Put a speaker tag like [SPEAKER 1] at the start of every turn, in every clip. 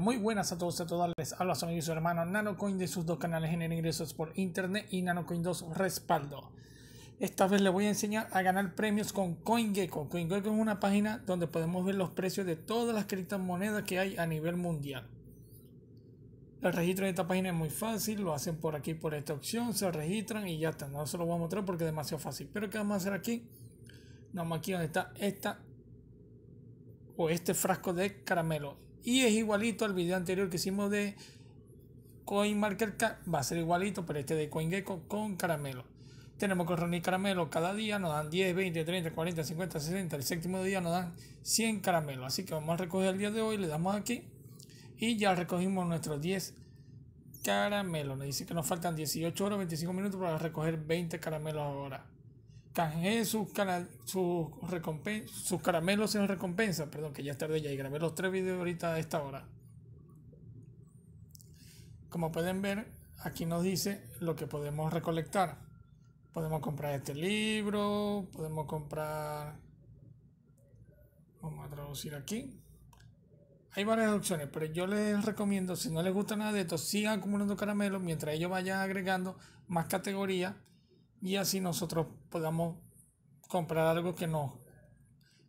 [SPEAKER 1] muy buenas a todos y a todas. Les habla a su y su hermano NanoCoin de sus dos canales en ingresos por internet y NanoCoin 2 respaldo. Esta vez les voy a enseñar a ganar premios con CoinGecko. CoinGecko es una página donde podemos ver los precios de todas las criptomonedas que hay a nivel mundial. El registro de esta página es muy fácil, lo hacen por aquí por esta opción, se registran y ya está. No se lo voy a mostrar porque es demasiado fácil. Pero ¿qué vamos a hacer aquí? Vamos aquí donde está esta o este frasco de caramelo y es igualito al video anterior que hicimos de CoinMarketCap va a ser igualito pero este de CoinGecko con caramelo tenemos que reunir caramelo cada día nos dan 10, 20, 30, 40, 50, 60 el séptimo día nos dan 100 caramelos así que vamos a recoger el día de hoy le damos aquí y ya recogimos nuestros 10 caramelos nos dice que nos faltan 18 horas 25 minutos para recoger 20 caramelos ahora Cajé sus, sus, sus caramelos en recompensa. Perdón, que ya es tarde ya y grabé los tres videos ahorita a esta hora. Como pueden ver, aquí nos dice lo que podemos recolectar. Podemos comprar este libro, podemos comprar... Vamos a traducir aquí. Hay varias opciones, pero yo les recomiendo, si no les gusta nada de esto, sigan acumulando caramelos mientras ellos vayan agregando más categorías y así nosotros podamos comprar algo que no.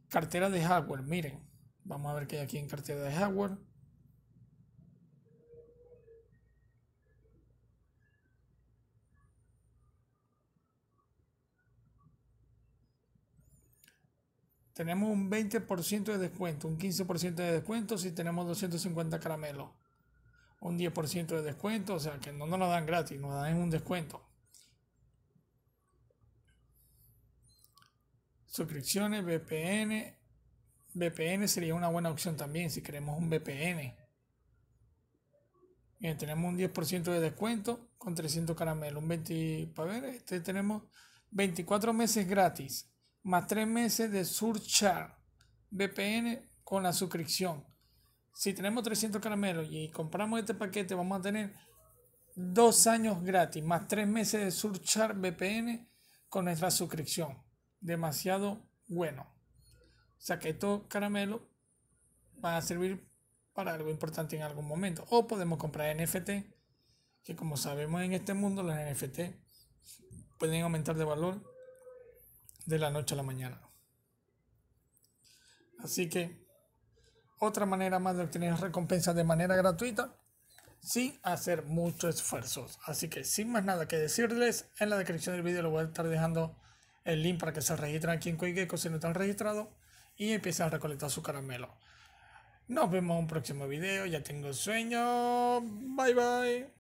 [SPEAKER 1] cartera de hardware miren vamos a ver qué hay aquí en cartera de hardware tenemos un 20% de descuento, un 15% de descuento si tenemos 250 caramelos, un 10% de descuento, o sea que no nos dan gratis, nos dan un descuento. suscripciones, VPN. VPN sería una buena opción también si queremos un VPN. Bien, tenemos un 10% de descuento con 300 caramelos. Un 20, para ver, este, tenemos 24 meses gratis, más 3 meses de surchar VPN con la suscripción. Si tenemos 300 caramelos y compramos este paquete, vamos a tener 2 años gratis, más 3 meses de surchar VPN con nuestra suscripción demasiado bueno. O sea que estos caramelos van a servir para algo importante en algún momento. O podemos comprar NFT, que como sabemos en este mundo los NFT pueden aumentar de valor de la noche a la mañana. Así que otra manera más de obtener recompensas de manera gratuita sin hacer muchos esfuerzos. Así que sin más nada que decirles, en la descripción del vídeo lo voy a estar dejando el link para que se registren aquí en CoinGecko si no están registrados y empiecen a recolectar su caramelo. Nos vemos en un próximo video, ya tengo sueño, bye bye.